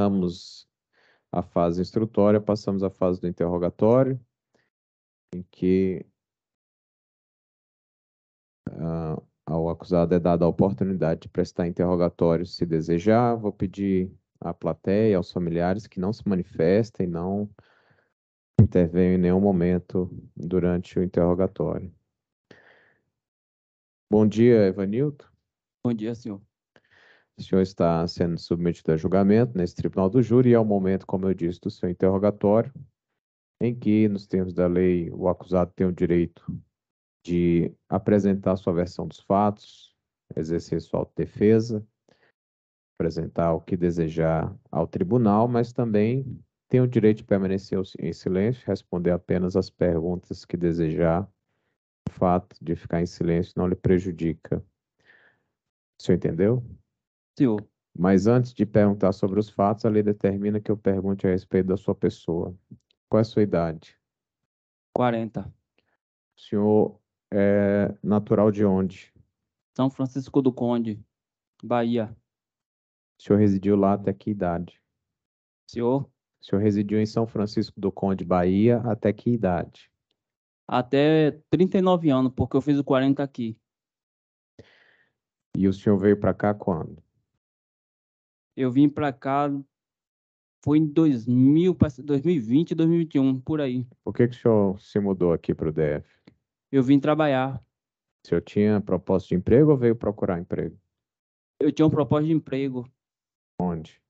Passamos a fase instrutória, passamos à fase do interrogatório, em que uh, ah, ao acusado é dada a oportunidade de prestar interrogatório se desejar. Vou pedir à plateia, aos familiares que não se manifestem, não intervenham em nenhum momento durante o interrogatório. Bom dia, Evanilto. Bom dia, senhor. O senhor está sendo submetido a julgamento nesse tribunal do júri e é o momento, como eu disse, do seu interrogatório, em que, nos termos da lei, o acusado tem o direito de apresentar sua versão dos fatos, exercer sua autodefesa, apresentar o que desejar ao tribunal, mas também tem o direito de permanecer em silêncio, responder apenas às perguntas que desejar. O fato de ficar em silêncio não lhe prejudica. O senhor entendeu? Senhor. Mas antes de perguntar sobre os fatos, a lei determina que eu pergunte a respeito da sua pessoa. Qual é a sua idade? 40. O senhor é natural de onde? São Francisco do Conde, Bahia. O senhor residiu lá até que idade? Senhor? O senhor residiu em São Francisco do Conde, Bahia, até que idade? Até 39 anos, porque eu fiz o 40 aqui. E o senhor veio para cá quando? Eu vim para cá, foi em 2000, 2020, 2021, por aí. Por que, que o senhor se mudou aqui para o DF? Eu vim trabalhar. O senhor tinha proposta de emprego ou veio procurar emprego? Eu tinha um proposta de emprego. Onde?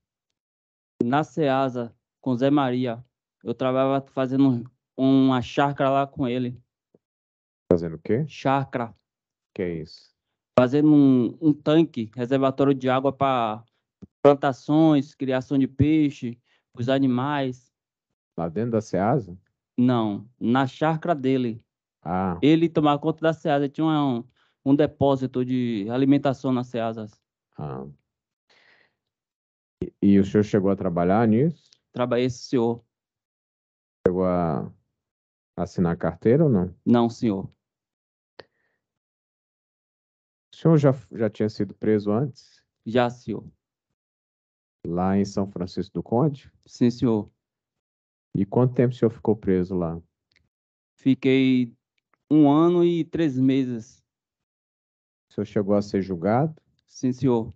Na Ceasa, com Zé Maria. Eu trabalhava fazendo uma chácara lá com ele. Fazendo o quê? Chácara. Que é isso? Fazendo um, um tanque, reservatório de água para plantações, criação de peixe, os animais. Lá dentro da Ceasa? Não, na chácara dele. Ah. Ele tomava conta da Ceasa, tinha um, um depósito de alimentação na Ceasa. Ah. E, e, o senhor chegou a trabalhar nisso? Trabalhei esse senhor. Chegou a assinar carteira ou não? Não, senhor. O senhor já, já tinha sido preso antes? Já, senhor. Lá em São Francisco do Conde? Sim, senhor. E quanto tempo o senhor ficou preso lá? Fiquei um ano e três meses. O senhor chegou a ser julgado? Sim, senhor.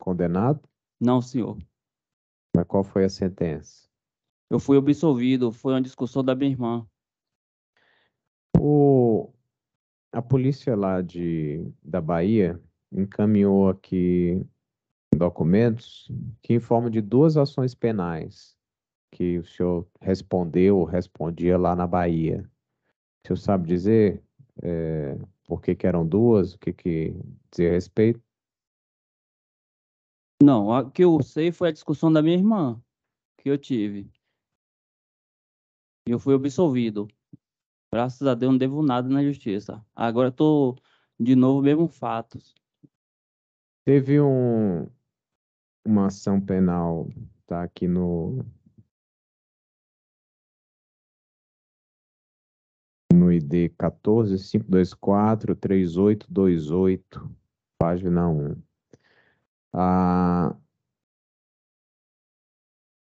Condenado? Não, senhor. Mas qual foi a sentença? Eu fui absolvido, foi uma discussão da minha irmã. O... A polícia lá de... da Bahia encaminhou aqui documentos que informam de duas ações penais que o senhor respondeu ou respondia lá na Bahia. O senhor sabe dizer é, por que, que, eram duas, o que, que dizer a respeito? Não, o que eu sei foi a discussão da minha irmã que eu tive. E eu fui absolvido. Graças a Deus não devo nada na justiça. Agora estou de novo mesmo fatos. Teve um, uma ação penal está aqui no no ID 145243828, página 1. A,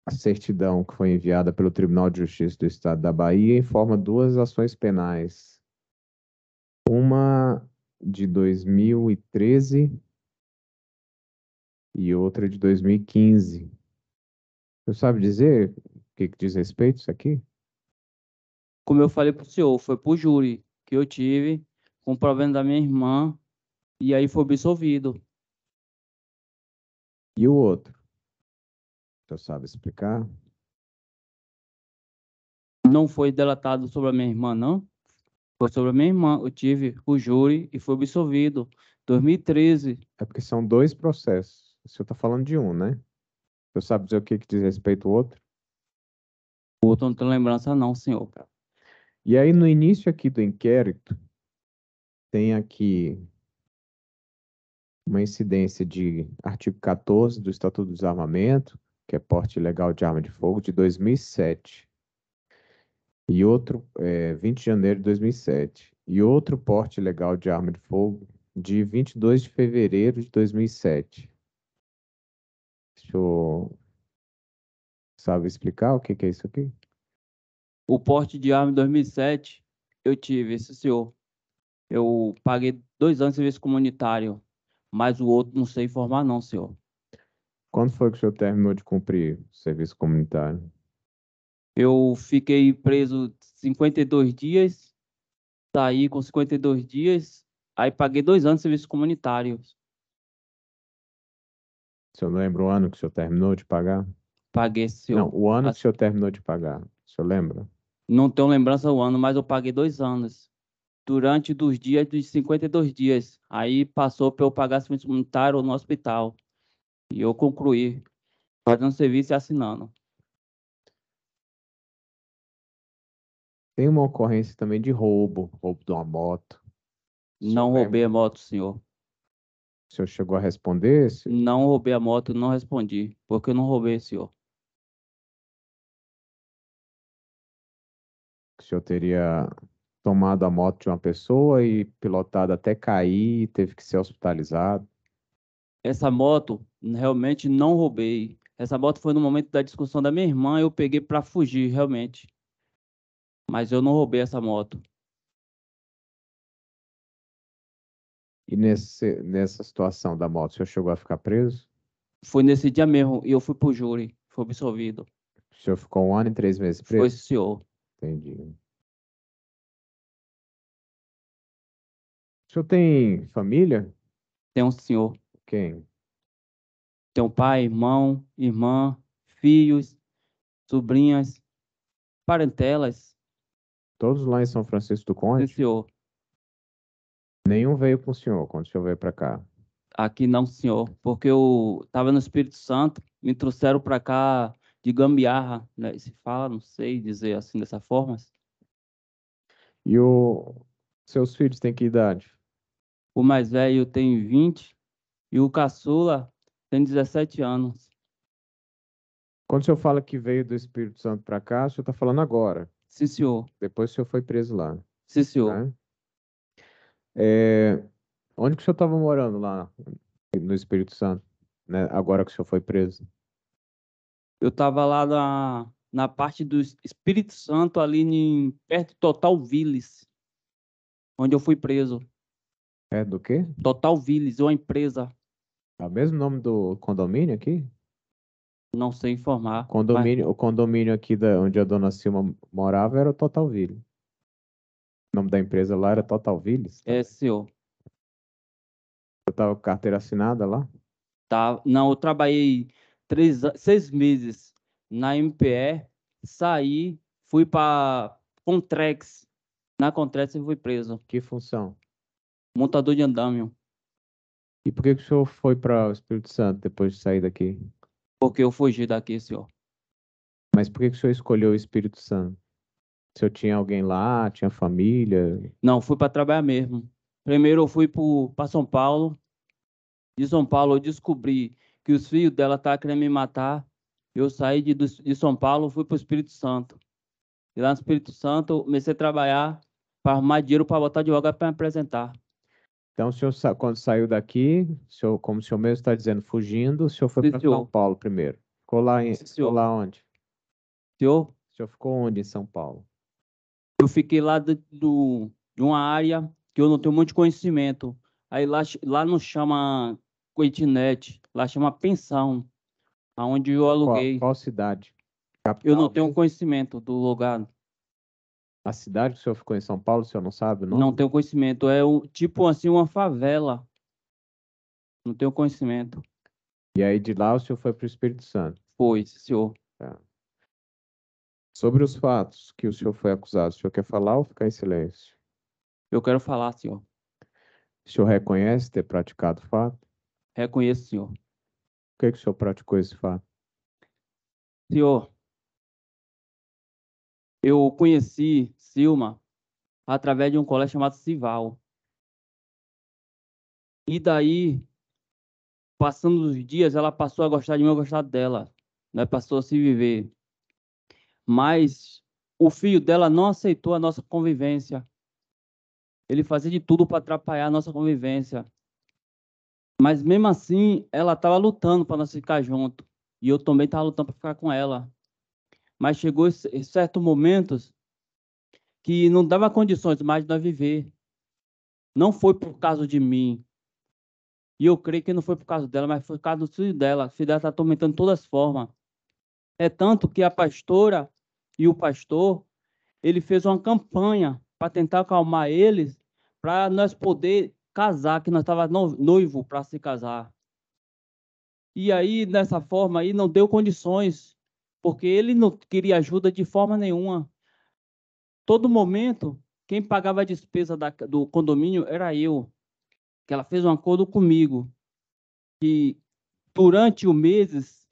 a certidão que foi enviada pelo Tribunal de Justiça do Estado da Bahia informa duas ações penais. Uma de 2013 e outra de 2015. Você sabe dizer o que, que diz respeito isso aqui? Como eu falei para o senhor, foi por júri que eu tive com o problema da minha irmã e aí foi absolvido. E o outro? Você sabe explicar? Não foi delatado sobre a minha irmã, não? Foi sobre a minha irmã. Eu tive o júri e foi absolvido. 2013. É porque são dois processos. O senhor está falando de um, né? O senhor sabe dizer o que, que diz respeito ao outro? O outro não tem lembrança, não, senhor. E aí, no início aqui do inquérito, tem aqui uma incidência de artigo 14 do Estatuto do Desarmamento, que é porte ilegal de arma de fogo, de 2007. E outro, é, 20 de janeiro de 2007. E outro porte ilegal de arma de fogo, de 22 de fevereiro de 2007 senhor sabe explicar o que, que é isso aqui? O porte de arma em 2007, eu tive esse senhor. Eu paguei dois anos de serviço comunitário, mas o outro não sei informar não, senhor. Quando foi que o senhor terminou de cumprir o serviço comunitário? Eu fiquei preso 52 dias, saí com 52 dias, aí paguei dois anos de serviço comunitário. O senhor lembra o ano que o senhor terminou de pagar? Paguei, senhor. Não, o ano que o senhor terminou de pagar. O senhor lembra? Não tenho lembrança do ano, mas eu paguei dois anos. Durante dos dias dos 52 dias. Aí passou para eu pagar serviço comunitário no hospital. E eu concluí, fazendo serviço e assinando. Tem uma ocorrência também de roubo, roubo de uma moto. Não roubei a moto, senhor. O senhor chegou a responder? Se... Não roubei a moto, não respondi, porque eu não roubei, senhor. O senhor teria tomado a moto de uma pessoa e pilotado até cair e teve que ser hospitalizado? Essa moto realmente não roubei. Essa moto foi no momento da discussão da minha irmã, eu peguei para fugir, realmente. Mas eu não roubei essa moto. E nesse, nessa situação da moto, o senhor chegou a ficar preso? Foi nesse dia mesmo, e eu fui pro júri, foi absolvido. O senhor ficou um ano e três meses preso? Foi, senhor. Entendi. O senhor tem família? Tem um senhor. Quem? Tem um pai, irmão, irmã, filhos, sobrinhas, parentelas. Todos lá em São Francisco do Conde? Sim, senhor. Nenhum veio com o senhor quando o senhor veio para cá? Aqui não, senhor, porque eu estava no Espírito Santo, me trouxeram para cá de gambiarra, né? se fala, não sei dizer assim dessa forma. E o... seus filhos têm que idade? O mais velho tem 20 e o caçula tem 17 anos. Quando o senhor fala que veio do Espírito Santo para cá, o senhor está falando agora? Sim, senhor. Depois o senhor foi preso lá? Sim, senhor. Né? É, onde que o senhor estava morando lá no Espírito Santo, né? Agora que o senhor foi preso? Eu estava lá na, na parte do Espírito Santo, ali em, perto do Total Viles, onde eu fui preso. É do quê? Total Viles, uma empresa. É o mesmo nome do condomínio aqui? Não sei informar. Condomínio, mas... O condomínio aqui da, onde a dona Silma morava era o Total Villes. O nome da empresa lá era Total Villes? Tá? É, senhor. Eu tava com carteira assinada lá? Tá, não, eu trabalhei três, seis meses na MPE, saí, fui para Contrex. Na Contrex eu fui preso. Que função? Montador de andâmio. E por que, que o senhor foi para o Espírito Santo depois de sair daqui? Porque eu fugi daqui, senhor. Mas por que, que o senhor escolheu o Espírito Santo? Se eu tinha alguém lá, tinha família? Não, fui para trabalhar mesmo. Primeiro eu fui para São Paulo. De São Paulo eu descobri que os filhos dela tá querendo me matar. Eu saí de, de São Paulo, fui para o Espírito Santo. E lá no Espírito Santo eu comecei a trabalhar para arrumar dinheiro para botar advogado para me apresentar. Então, o senhor, quando saiu daqui, o senhor, como o senhor mesmo está dizendo, fugindo, o senhor foi para São Paulo primeiro. Ficou lá, em, ficou lá onde? Senhor? O senhor ficou onde em São Paulo? eu fiquei lá de, do, de uma área que eu não tenho muito conhecimento. Aí lá, lá não chama coitinete, lá chama pensão, aonde eu aluguei. Qual, qual cidade? Capital, eu não tenho conhecimento do lugar. A cidade que o senhor ficou em São Paulo, o senhor não sabe Não, Não tenho conhecimento. É um, tipo assim, uma favela. Não tenho conhecimento. E aí de lá o senhor foi para o Espírito Santo? Foi, senhor. Tá. Sobre os fatos que o senhor foi acusado, o senhor quer falar ou ficar em silêncio? Eu quero falar, senhor. O senhor reconhece ter praticado o fato? Reconheço, senhor. Por que, que o senhor praticou esse fato? Senhor, eu conheci Silma através de um colégio chamado Sival. E daí, passando os dias, ela passou a gostar de mim, eu gostar dela. Né? Passou a se viver mas o filho dela não aceitou a nossa convivência. Ele fazia de tudo para atrapalhar a nossa convivência. Mas mesmo assim, ela estava lutando para nós ficar junto. E eu também estava lutando para ficar com ela. Mas chegou certos momentos que não dava condições mais de nós viver. Não foi por causa de mim. E eu creio que não foi por causa dela, mas foi por causa do filho dela. O filho dela está atormentando de todas as formas. É tanto que a pastora e o pastor, ele fez uma campanha para tentar acalmar eles, para nós poder casar, que nós estava noivo para se casar. E aí, dessa forma aí, não deu condições, porque ele não queria ajuda de forma nenhuma. Todo momento, quem pagava a despesa da, do condomínio era eu, que ela fez um acordo comigo, que durante os meses,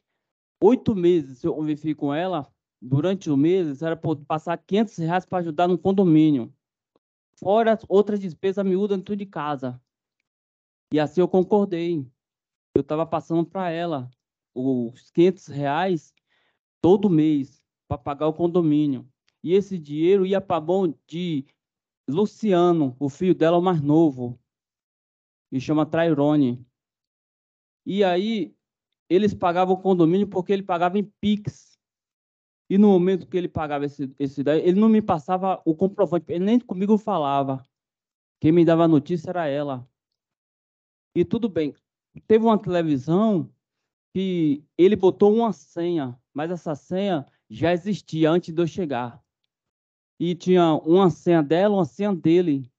oito meses eu convivi com ela, durante o mês era passar 500 reais para ajudar no condomínio, fora outras despesas miúdas dentro de casa. E assim eu concordei. Eu estava passando para ela os 500 reais todo mês para pagar o condomínio. E esse dinheiro ia para mão de Luciano, o filho dela, o mais novo, que chama Trairone. E aí eles pagavam o condomínio porque ele pagava em Pix. E no momento que ele pagava esse, esse ele não me passava o comprovante, ele nem comigo falava. Quem me dava a notícia era ela. E tudo bem. Teve uma televisão que ele botou uma senha, mas essa senha já existia antes de eu chegar. E tinha uma senha dela, uma senha dele.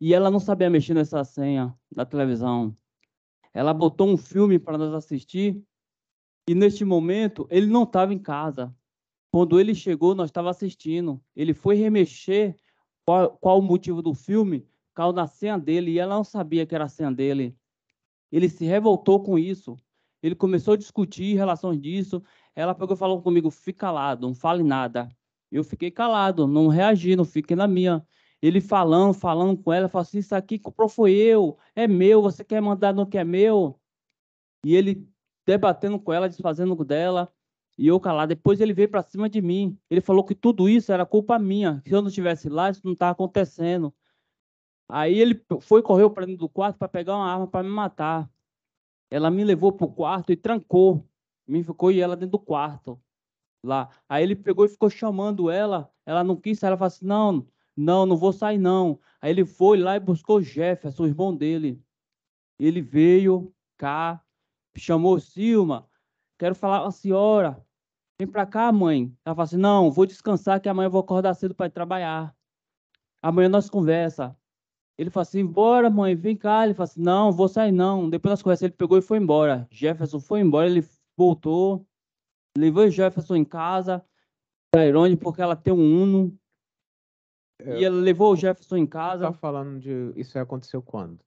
E ela não sabia mexer nessa senha da televisão. Ela botou um filme para nós assistir. E neste momento, ele não estava em casa. Quando ele chegou, nós estava assistindo. Ele foi remexer qual, qual o motivo do filme, caiu na senha dele e ela não sabia que era a senha dele. Ele se revoltou com isso. Ele começou a discutir em relação a isso. Ela pegou e falou comigo: fica calado, não fale nada. Eu fiquei calado, não reagi, não fiquei na minha. Ele falando, falando com ela, falou assim: Isso aqui comprou foi eu, é meu, você quer mandar no que é meu? E ele debatendo com ela, desfazendo dela. E eu calado, depois ele veio para cima de mim. Ele falou que tudo isso era culpa minha. Se eu não estivesse lá, isso não tá acontecendo. Aí ele foi correu para dentro do quarto para pegar uma arma para me matar. Ela me levou pro quarto e trancou. Me ficou e ela dentro do quarto lá. Aí ele pegou e ficou chamando ela. Ela não quis, ela falou assim: "Não, não, não vou sair não". Aí ele foi lá e buscou o Jefferson, o irmão dele. Ele veio cá, chamou Silma. Quero falar com a senhora. Vem pra cá, mãe. Ela fala assim: Não, vou descansar que amanhã eu vou acordar cedo para trabalhar. Amanhã nós conversa. Ele fala assim: Bora, mãe, vem cá. Ele fala assim: Não, vou sair não. Depois nós conversamos, ele pegou e foi embora. Jefferson foi embora, ele voltou. Levou Jefferson em casa pra Irone porque ela tem um Uno. É, e ela levou o Jefferson em casa. Tá falando de isso aconteceu quando?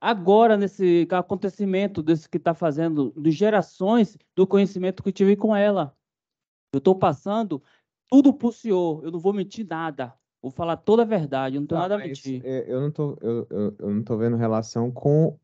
Agora nesse acontecimento desse que está fazendo de gerações do conhecimento que tive com ela. Eu estou passando tudo para o senhor, eu não vou mentir nada. Vou falar toda a verdade, eu não tenho nada a mentir. É, eu não estou, eu, eu, eu não tô vendo relação com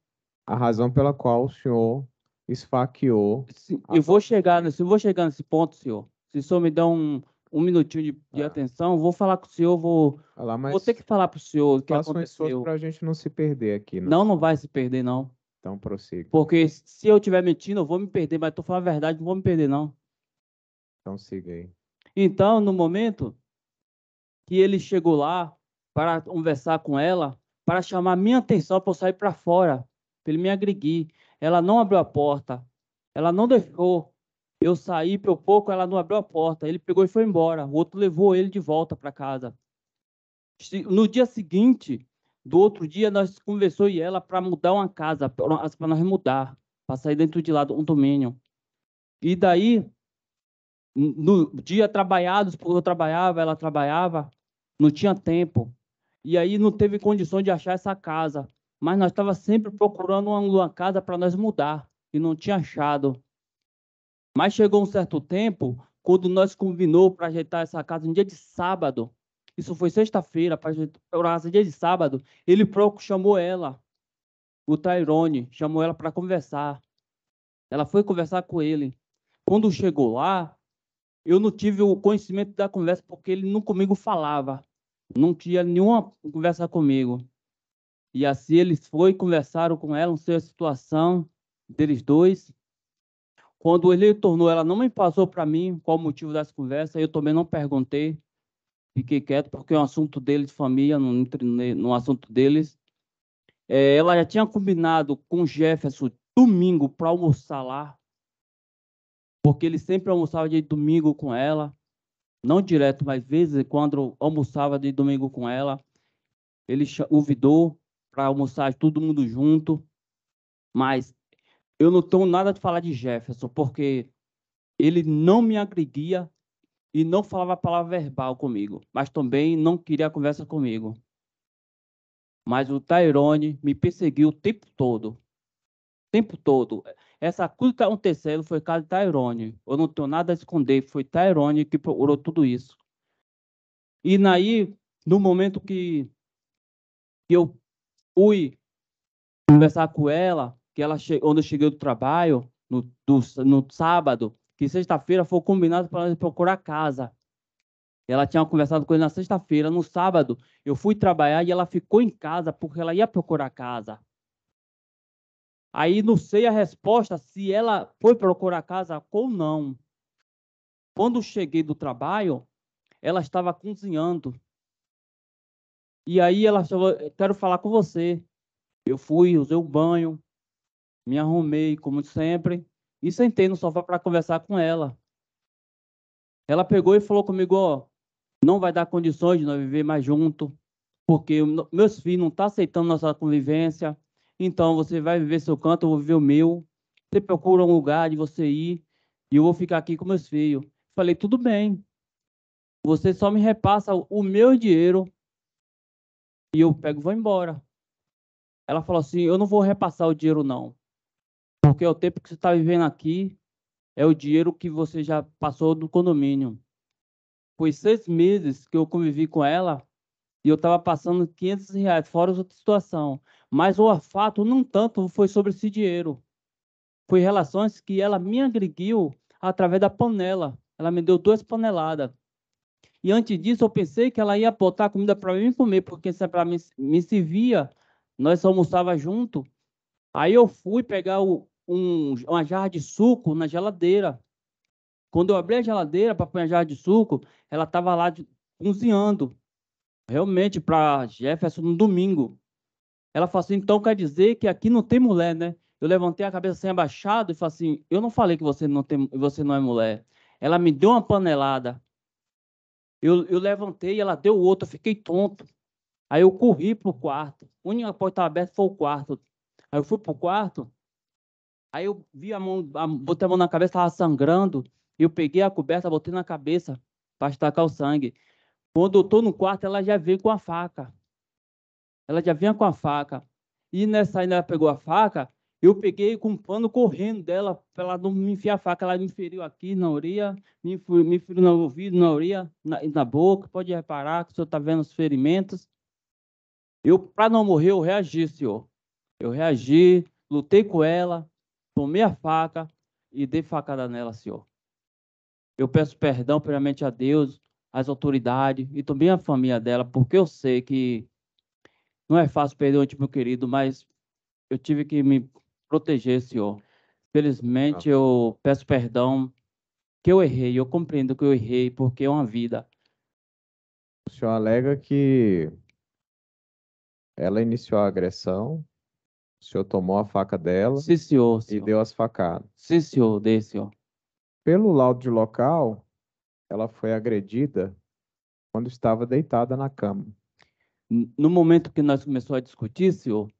a razão pela qual o senhor esfaqueou. Se, a... Eu vou chegar, nesse, eu vou chegar nesse ponto, senhor. Se o senhor me der um, um minutinho de, de ah. atenção, vou falar com o senhor, vou, Olá, vou ter que falar para o senhor o que aconteceu. para a gente não se perder aqui. Não, não, não vai se perder, não. Então prossiga. Porque se eu estiver mentindo, eu vou me perder, mas estou falando a verdade, não vou me perder, não. Então siga aí. Então, no momento que ele chegou lá para conversar com ela, para chamar minha atenção para eu sair para fora, para ele me agredir, ela não abriu a porta, ela não deixou eu saí por pouco, ela não abriu a porta. Ele pegou e foi embora. O outro levou ele de volta para casa. No dia seguinte, do outro dia, nós conversou e ela para mudar uma casa, para nós mudar, para sair dentro de lá, um domínio. E daí, no dia trabalhados, eu trabalhava, ela trabalhava, não tinha tempo. E aí não teve condições de achar essa casa. Mas nós estava sempre procurando uma, uma casa para nós mudar e não tinha achado. Mas chegou um certo tempo, quando nós combinou para ajeitar essa casa no dia de sábado. Isso foi sexta-feira, para ajeitar no dia de sábado. Ele próprio chamou ela, o Tairone, chamou ela para conversar. Ela foi conversar com ele. Quando chegou lá, eu não tive o conhecimento da conversa porque ele não comigo falava. Não tinha nenhuma conversa comigo. E assim eles foi conversaram com ela, não sei a situação deles dois. Quando ele tornou, ela não me passou para mim qual o motivo dessa conversa, eu também não perguntei. Fiquei quieto, porque é um assunto dele de família, não entrei no assunto deles. É, ela já tinha combinado com o Jefferson domingo para almoçar lá, porque ele sempre almoçava de domingo com ela, não direto, mas vezes quando almoçava de domingo com ela, ele convidou para almoçar todo mundo junto. Mas eu não tenho nada de falar de Jefferson, porque ele não me agredia e não falava a palavra verbal comigo, mas também não queria conversa comigo. Mas o Tyrone me perseguiu o tempo todo. O tempo todo. Essa acusa está acontecendo foi caso de Tyrone. Eu não tenho nada a esconder, foi Tyrone que procurou tudo isso. E naí, no momento que eu fui conversar com ela, que ela che... quando eu cheguei do trabalho, no, do, no sábado, que sexta-feira foi combinado para ela procurar casa. Ela tinha conversado com ele na sexta-feira, no sábado eu fui trabalhar e ela ficou em casa porque ela ia procurar casa. Aí não sei a resposta se ela foi procurar casa ou não. Quando cheguei do trabalho, ela estava cozinhando. E aí ela falou: Quero falar com você. Eu fui, usei o banho, me arrumei, como sempre, e sentei no sofá para conversar com ela. Ela pegou e falou comigo: Ó, oh, não vai dar condições de nós viver mais junto, porque meus filhos não estão tá aceitando nossa convivência. Então você vai viver seu canto, eu vou viver o meu. Você procura um lugar de você ir e eu vou ficar aqui com meus filhos. Falei, tudo bem. Você só me repassa o meu dinheiro e eu pego e vou embora. Ela falou assim: eu não vou repassar o dinheiro, não. Porque é o tempo que você está vivendo aqui é o dinheiro que você já passou do condomínio. Foi seis meses que eu convivi com ela e eu estava passando 500 reais, fora outra situação. Mas o fato, não tanto, foi sobre esse dinheiro. Foi relações que ela me agrediu através da panela. Ela me deu duas paneladas. E antes disso, eu pensei que ela ia botar comida para mim comer, porque se ela é me, me servia, nós almoçava junto. Aí eu fui pegar o, um, uma jarra de suco na geladeira. Quando eu abri a geladeira para pôr a jarra de suco, ela estava lá de, cozinhando. Realmente, para Jefferson, no domingo. Ela falou assim: então quer dizer que aqui não tem mulher, né? Eu levantei a cabeça sem abaixar abaixado e falei assim: eu não falei que você não, tem, você não é mulher. Ela me deu uma panelada. Eu, eu levantei, ela deu outra, fiquei tonto. Aí eu corri pro quarto. A única porta aberta foi o quarto. Aí eu fui pro quarto. Aí eu vi a mão, a, botei a mão na cabeça, estava sangrando. Eu peguei a coberta, botei na cabeça para estacar o sangue. Quando eu estou no quarto, ela já vem com a faca. Ela já vinha com a faca. E nessa ainda ela pegou a faca, eu peguei com um pano correndo dela, para ela não me enfiar a faca. Ela me feriu aqui na orelha, me, me feriu no ouvido, na orelha, na, na boca. Pode reparar que o senhor está vendo os ferimentos. Eu, para não morrer, eu reagi, senhor. Eu reagi, lutei com ela, tomei a faca e dei facada nela, senhor. Eu peço perdão, primeiramente, a Deus as autoridades e também a família dela, porque eu sei que não é fácil perder um time querido, mas eu tive que me proteger, senhor. Felizmente, eu peço perdão que eu errei, eu compreendo que eu errei, porque é uma vida. O senhor alega que ela iniciou a agressão, o senhor tomou a faca dela Sim, senhor, senhor. e deu as facadas. Sim, senhor, dei, senhor. Pelo laudo de local, ela foi agredida quando estava deitada na cama. No momento que nós começamos a discutir, senhor,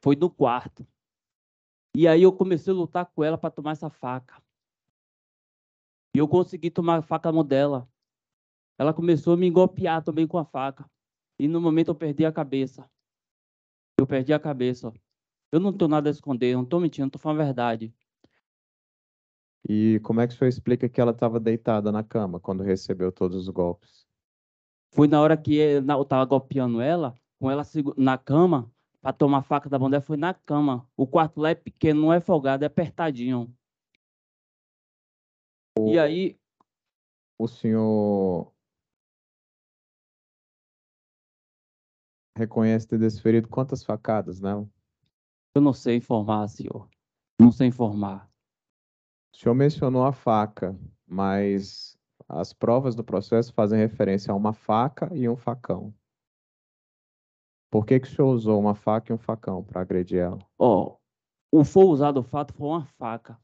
foi no quarto. E aí eu comecei a lutar com ela para tomar essa faca. E eu consegui tomar a faca dela. Ela começou a me engolpear também com a faca. E no momento eu perdi a cabeça. Eu perdi a cabeça. Eu não tenho nada a esconder, não estou mentindo, estou falando a verdade. E como é que o senhor explica que ela estava deitada na cama quando recebeu todos os golpes? Foi na hora que eh, eu estava golpeando ela, com ela na cama, para tomar a faca da bandeira, foi na cama. O quarto lá é pequeno, não é folgado, é apertadinho. O... E aí. O senhor. Reconhece ter desferido quantas facadas, não? Eu não sei informar, senhor. Não sei informar. O senhor mencionou a faca, mas as provas do processo fazem referência a uma faca e um facão. Por que, que o senhor usou uma faca e um facão para agredir ela? Ó, oh, o foi usado o fato foi uma faca.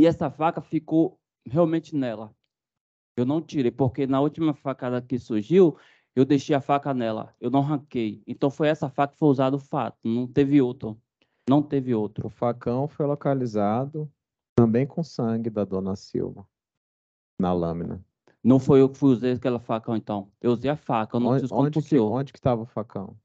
E essa faca ficou realmente nela. Eu não tirei, porque na última facada que surgiu, eu deixei a faca nela. Eu não ranquei. Então foi essa faca que foi usada o fato. Não teve outro. Não teve outro. O facão foi localizado também com sangue da dona Silva na lâmina. Não foi eu que fui usei aquela facão, então. Eu usei a faca, eu não onde, onde que, Onde que estava o facão?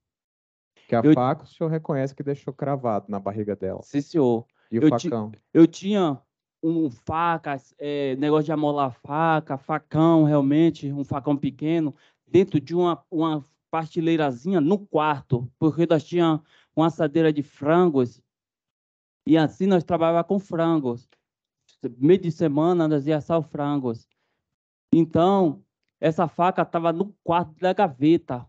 Que a eu... faca o senhor reconhece que deixou cravado na barriga dela. Sim, senhor. E o facão? Ti... Eu tinha um faca, é, negócio de amolar faca, facão realmente, um facão pequeno, dentro de uma, uma partilheirazinha no quarto, porque nós tínhamos uma assadeira de frangos e assim nós trabalhávamos com frangos meio de semana, nós ia assar frangos. Então, essa faca estava no quarto da gaveta.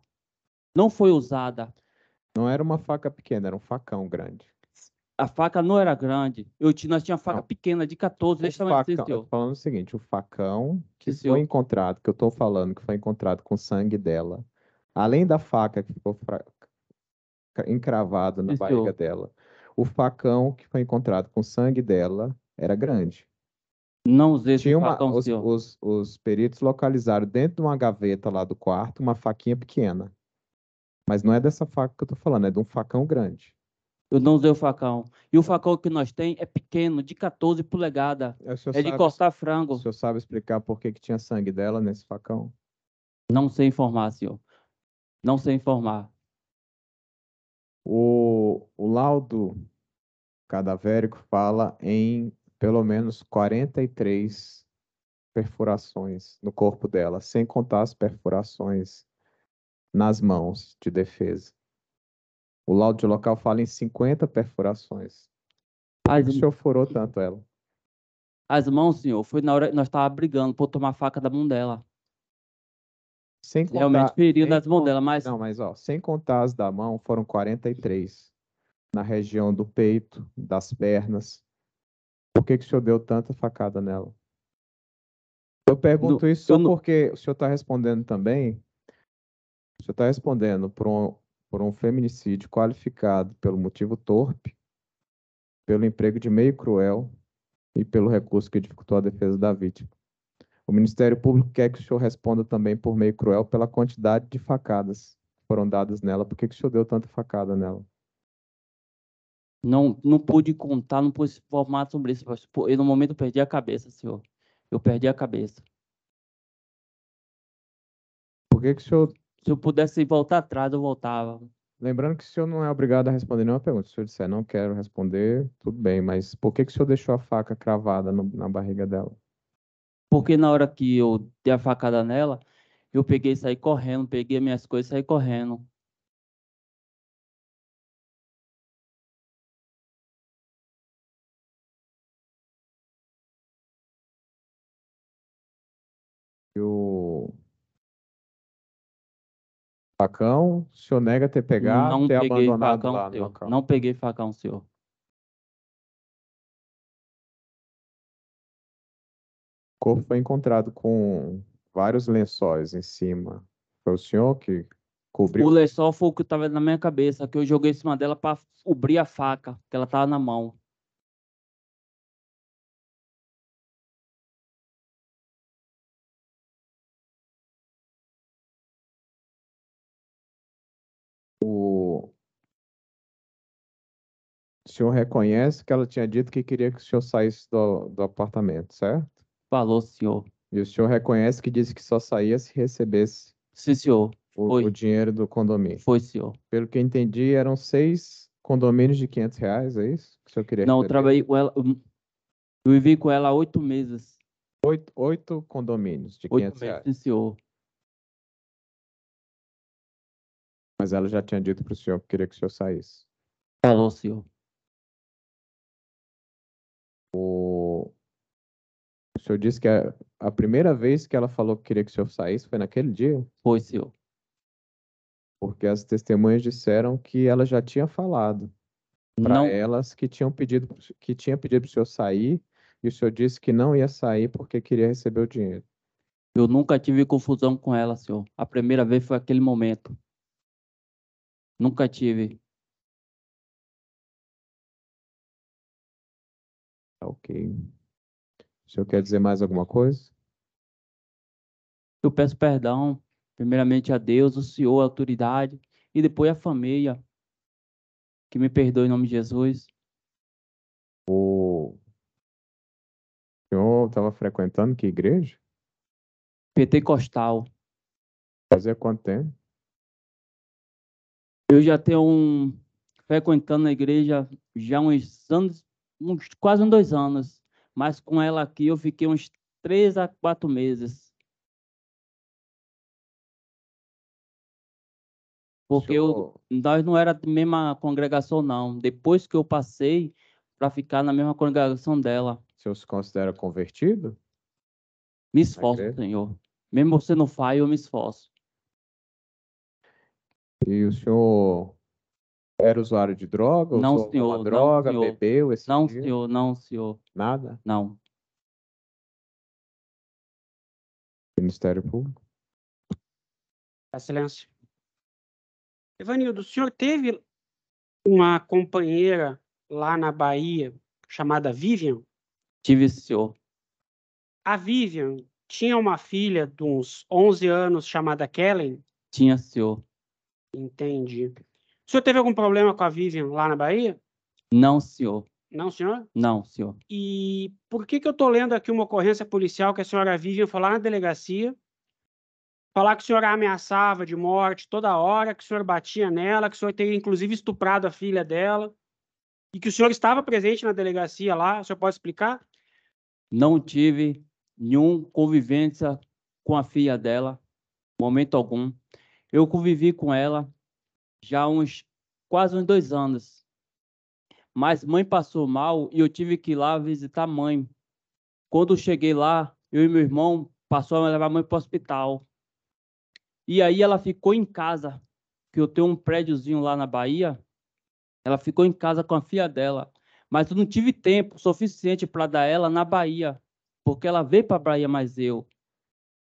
Não foi usada. Não era uma faca pequena, era um facão grande. A faca não era grande. Eu tinha, nós tinha faca não. pequena de 14, deixa facão, falando o seguinte, o facão que, foi encontrado, que eu estou falando, que foi encontrado com sangue dela, além da faca que ficou fra... encravada na barriga dela, o facão que foi encontrado com sangue dela era grande. Não usei Tinha uma, senhor. os, os, os, peritos localizaram dentro de uma gaveta lá do quarto uma faquinha pequena. Mas não é dessa faca que eu tô falando, é de um facão grande. Eu não usei o facão. E o facão que nós tem é pequeno, de 14 polegadas. É, é sabe, de cortar frango. O senhor sabe explicar por que, que tinha sangue dela nesse facão? Não sei informar, senhor. Não sei informar. O, o laudo cadavérico fala em pelo menos 43 perfurações no corpo dela, sem contar as perfurações nas mãos de defesa. O laudo de local fala em 50 perfurações. As... O senhor furou tanto ela? As mãos, senhor, foi na hora que nós estávamos brigando por tomar a faca da mão dela. Sem contar, Realmente feriu nas mãos dela, mas... Não, mas ó, sem contar as da mão, foram 43. Na região do peito, das pernas, por que, que o senhor deu tanta facada nela? Eu pergunto não, isso só não... porque o senhor está respondendo também. O senhor está respondendo por um, por um feminicídio qualificado pelo motivo torpe, pelo emprego de meio cruel e pelo recurso que dificultou a defesa da vítima. O Ministério Público quer que o senhor responda também por meio cruel pela quantidade de facadas que foram dadas nela. Por que, que o senhor deu tanta facada nela? Não, não pude contar, não pude informar sobre isso, Eu E no momento eu perdi a cabeça, senhor. Eu perdi a cabeça. Por que, que o senhor. Se eu pudesse voltar atrás, eu voltava. Lembrando que o senhor não é obrigado a responder nenhuma pergunta. Se o senhor disser não quero responder, tudo bem, mas por que, que o senhor deixou a faca cravada no, na barriga dela? Porque na hora que eu dei a facada nela, eu peguei e saí correndo, peguei minhas coisas e saí correndo. Facão, o senhor nega ter pegado, não ter peguei abandonado facão, lá Não peguei facão, senhor. O corpo foi encontrado com vários lençóis em cima. Foi o senhor que cobriu? O lençol foi o que estava na minha cabeça, que eu joguei em cima dela para cobrir a faca, que ela estava na mão. senhor reconhece que ela tinha dito que queria que o senhor saísse do, do apartamento, certo? Falou, senhor. E o senhor reconhece que disse que só saía se recebesse Sim, senhor. o, Foi. o dinheiro do condomínio. Foi, senhor. Pelo que eu entendi, eram seis condomínios de 500 reais, é isso? Que o senhor queria Não, eu trabalhei com ela. Eu vivi com ela há oito meses. Oito, oito condomínios de Oito 500 meses, reais. sim, senhor. Mas ela já tinha dito para o senhor que queria que o senhor saísse. Falou, senhor. O, o senhor disse que a, a, primeira vez que ela falou que queria que o senhor saísse foi naquele dia? Foi, senhor. Porque as testemunhas disseram que ela já tinha falado para elas que tinham pedido que tinha pedido para o senhor sair e o senhor disse que não ia sair porque queria receber o dinheiro. Eu nunca tive confusão com ela, senhor. A primeira vez foi aquele momento. Nunca tive. Tá ok. O senhor quer dizer mais alguma coisa? Eu peço perdão, primeiramente a Deus, o Senhor, a autoridade, e depois a família, que me perdoe em nome de Jesus. O senhor estava frequentando que igreja? Pentecostal. Fazia quanto tempo? Eu já tenho um frequentando a igreja já uns anos uns quase uns dois anos, mas com ela aqui eu fiquei uns três a quatro meses. Porque eu, nós não era da mesma congregação, não. Depois que eu passei para ficar na mesma congregação dela. O senhor se considera convertido? Me esforço, senhor. Mesmo você não faz eu me esforço. E o senhor era usuário de droga? Não, usou senhor. Uma droga, não, senhor. bebeu esse Não, dia? senhor, não, senhor. Nada? Não. Ministério Público. Excelência. Evanildo, o senhor teve uma companheira lá na Bahia chamada Vivian? Tive, senhor. A Vivian tinha uma filha de uns 11 anos chamada Kellen? Tinha, senhor. Entendi. O senhor teve algum problema com a Vivian lá na Bahia? Não, senhor. Não, senhor? Não, senhor. E por que, que eu estou lendo aqui uma ocorrência policial que a senhora Vivian foi lá na delegacia falar que o senhor a ameaçava de morte toda hora, que o senhor batia nela, que o senhor teria inclusive estuprado a filha dela e que o senhor estava presente na delegacia lá. O senhor pode explicar? Não tive nenhuma convivência com a filha dela, momento algum. Eu convivi com ela já uns quase uns dois anos. Mas mãe passou mal e eu tive que ir lá visitar mãe. Quando cheguei lá, eu e meu irmão passou a levar a mãe para o hospital. E aí ela ficou em casa, que eu tenho um prédiozinho lá na Bahia. Ela ficou em casa com a filha dela, mas eu não tive tempo suficiente para dar ela na Bahia, porque ela veio para a Bahia mais eu.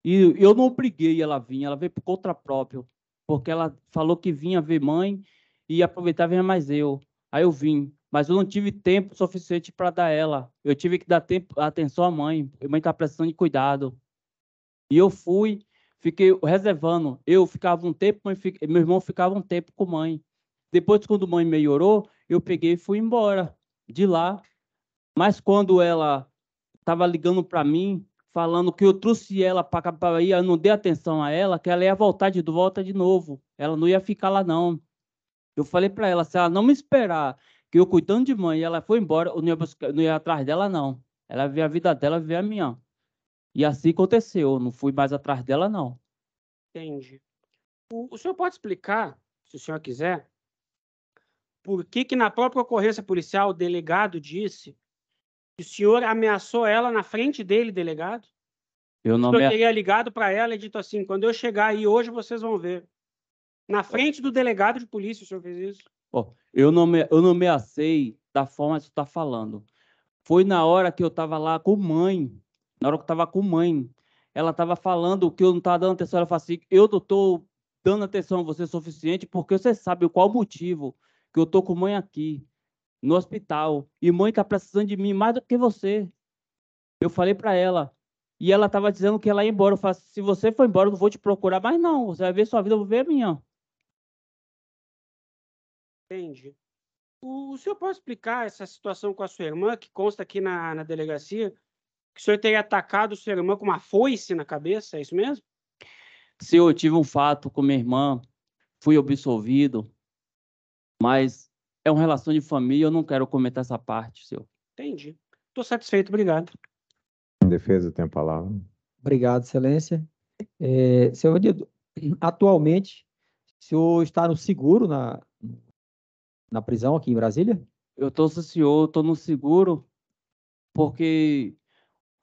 E eu não obriguei ela a vir, ela veio por conta própria porque ela falou que vinha ver mãe e aproveitar ver mais eu. Aí eu vim, mas eu não tive tempo suficiente para dar ela. Eu tive que dar tempo, atenção à mãe. a mãe está precisando de cuidado. E eu fui, fiquei reservando. Eu ficava um tempo, meu irmão ficava um tempo com mãe. Depois, quando mãe melhorou, eu peguei e fui embora de lá. Mas quando ela estava ligando para mim, falando que eu trouxe ela para Capivari, eu não dei atenção a ela, que ela ia voltar de volta de novo. Ela não ia ficar lá, não. Eu falei para ela, se ela não me esperar, que eu cuidando de mãe, ela foi embora, eu não ia, buscar, não ia atrás dela, não. Ela vê a vida dela, vê a minha. E assim aconteceu, eu não fui mais atrás dela, não. Entendi. O, o senhor pode explicar, se o senhor quiser, por que que na própria ocorrência policial o delegado disse o senhor ameaçou ela na frente dele, delegado? Eu não o senhor me... teria ligado para ela e dito assim: quando eu chegar aí hoje, vocês vão ver. Na frente do delegado de polícia, o senhor fez isso? Oh, eu, não me... eu não ameacei da forma que você está falando. Foi na hora que eu estava lá com mãe, na hora que eu estava com mãe. Ela estava falando que eu não estava dando atenção. Ela falou assim: eu não estou dando atenção a você o suficiente porque você sabe qual motivo que eu estou com mãe aqui no hospital e mãe está precisando de mim mais do que você. Eu falei para ela e ela estava dizendo que ela ia embora. Eu falei, assim, se você for embora, eu não vou te procurar mais não. Você vai ver sua vida, eu vou ver a minha. Entendi. O senhor pode explicar essa situação com a sua irmã, que consta aqui na, na delegacia, que o senhor teria atacado sua irmã com uma foice na cabeça, é isso mesmo? Se eu tive um fato com minha irmã, fui absolvido, mas é uma relação de família, eu não quero comentar essa parte, seu. Entendi. Estou satisfeito, obrigado. Em defesa, tem a palavra. Obrigado, excelência. É, senhor Vanildo, atualmente, o senhor está no seguro na, na prisão aqui em Brasília? Eu estou, senhor, estou no seguro porque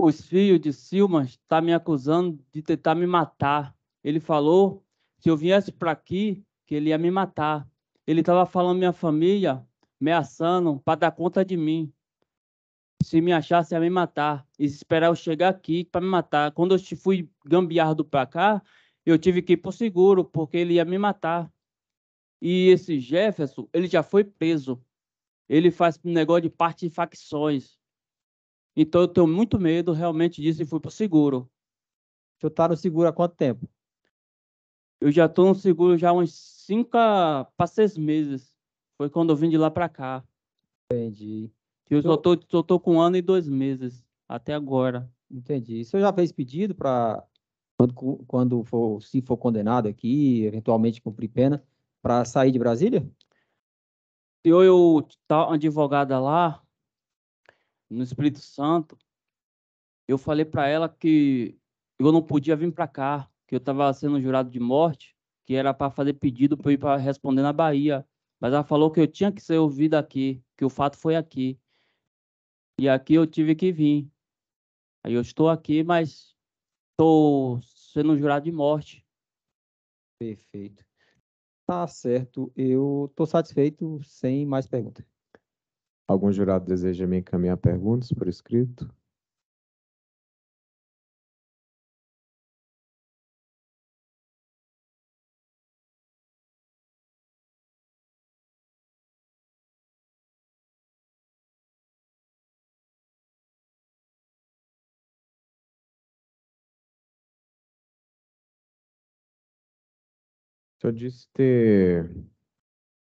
os filhos de Silmas estão tá me acusando de tentar me matar. Ele falou que eu viesse para aqui, que ele ia me matar. Ele estava falando minha família, ameaçando para dar conta de mim. Se me achasse, ia me matar. E esperar eu chegar aqui para me matar. Quando eu fui gambiardo para cá, eu tive que ir para o seguro, porque ele ia me matar. E esse Jefferson, ele já foi preso. Ele faz um negócio de parte de facções. Então eu tenho muito medo realmente disso e fui para o seguro. está no seguro há quanto tempo? eu já estou no seguro já há uns 5 para 6 meses. Foi quando eu vim de lá para cá. Entendi. eu, Só, tô, só tô com um ano e dois meses, até agora. Entendi. Você já fez pedido para quando, quando for, se for condenado aqui, eventualmente cumprir pena, para sair de Brasília? Eu, eu tá uma advogada lá no Espírito Santo. Eu falei para ela que eu não podia vir para cá que eu estava sendo jurado de morte, que era para fazer pedido para eu ir para responder na Bahia. Mas ela falou que eu tinha que ser ouvido aqui, que o fato foi aqui. E aqui eu tive que vir. Aí eu estou aqui, mas estou sendo jurado de morte. Perfeito. Tá certo. Eu estou satisfeito sem mais perguntas. Algum jurado deseja me encaminhar perguntas por escrito? senhor disse ter,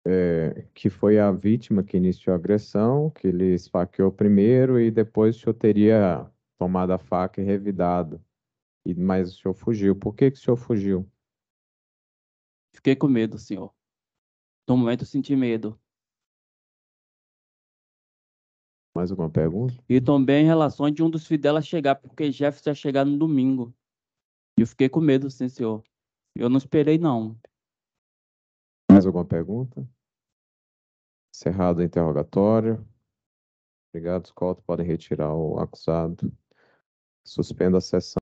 é, que foi a vítima que iniciou a agressão, que ele esfaqueou primeiro e depois o senhor teria tomado a faca e revidado. E, mas o senhor fugiu. Por que, que o senhor fugiu? Fiquei com medo, senhor. No momento eu senti medo. Mais alguma pergunta? E também em relação de um dos fidelas chegar, porque Jefferson ia chegar no domingo. E eu fiquei com medo, sim, senhor. Eu não esperei, não. Mais alguma pergunta? Encerrado o interrogatório. Obrigado, Scott. Podem retirar o acusado. Suspendo a sessão.